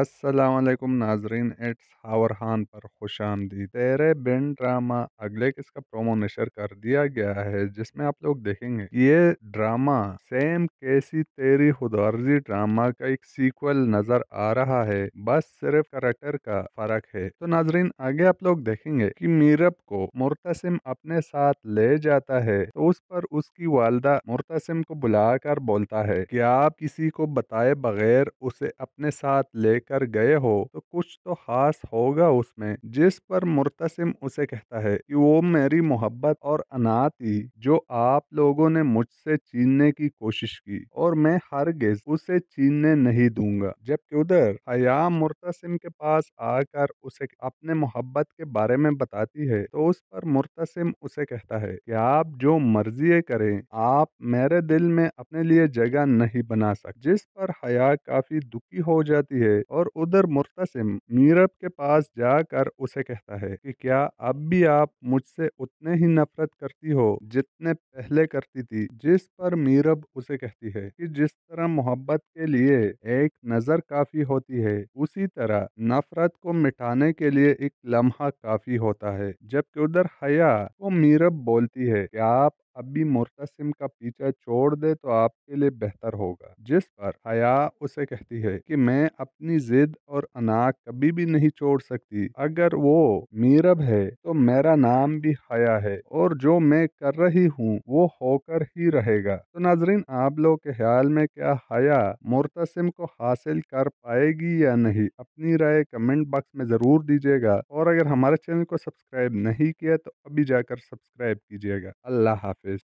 असलम नाजरीन इट्स हावर खान पर खुश आमदी तेरे बिन ड्रामा अगले किसका प्रोमो नशर कर दिया गया है जिसमें आप लोग देखेंगे ये ड्रामा सेम कैसी तेरी खुदारजी ड्रामा का एक सीक्वल नजर आ रहा है बस सिर्फ करेक्टर का फर्क है तो नाजरीन आगे आप लोग देखेंगे कि मीरब को मुर्तसिम अपने साथ ले जाता है तो उस पर उसकी वालदा मुर्तसिम को बुलाकर बोलता है की कि आप किसी को बताए बगैर उसे अपने साथ ले लेकर गए हो तो कुछ तो खास होगा उसमें जिस पर मुर्तसिम उसे कहता है कि वो मेरी मोहब्बत और अना थी जो आप लोगों ने मुझसे छीनने की कोशिश की और मैं हर गेज उसे छीनने नहीं दूंगा जबकि उधर हया मुर्तसिम के पास आकर उसे अपने मोहब्बत के बारे में बताती है तो उस पर मुर्तसिम उसे कहता है कि आप जो मर्जी करें आप मेरे दिल में अपने लिए जगह नहीं बना सकते जिस पर हया काफी दुखी हो जाती है और उधर मुर्तसिम मीरब के पास जाकर उसे कहता है कि क्या अब भी आप मुझसे उतने ही नफरत करती हो जितने पहले करती थी जिस पर मीरब उसे कहती है कि जिस तरह मोहब्बत के लिए एक नजर काफी होती है उसी तरह नफरत को मिटाने के लिए एक लम्हा काफी होता है जबकि उधर हया वो मीरब बोलती है कि आप अभी मुर्तसिम का पीछा छोड़ दे तो आपके लिए बेहतर होगा जिस पर हया उसे कहती है कि मैं अपनी जिद और अना कभी भी नहीं छोड़ सकती अगर वो मीरब है तो मेरा नाम भी हया है और जो मैं कर रही हूँ वो होकर ही रहेगा तो नाजरीन आप लोग के ख्याल में क्या हया मुर्तसिम को हासिल कर पाएगी या नहीं अपनी राय कमेंट बॉक्स में जरूर दीजिएगा और अगर हमारे चैनल को सब्सक्राइब नहीं किया तो अभी जाकर सब्सक्राइब कीजिएगा अल्लाह हाफि office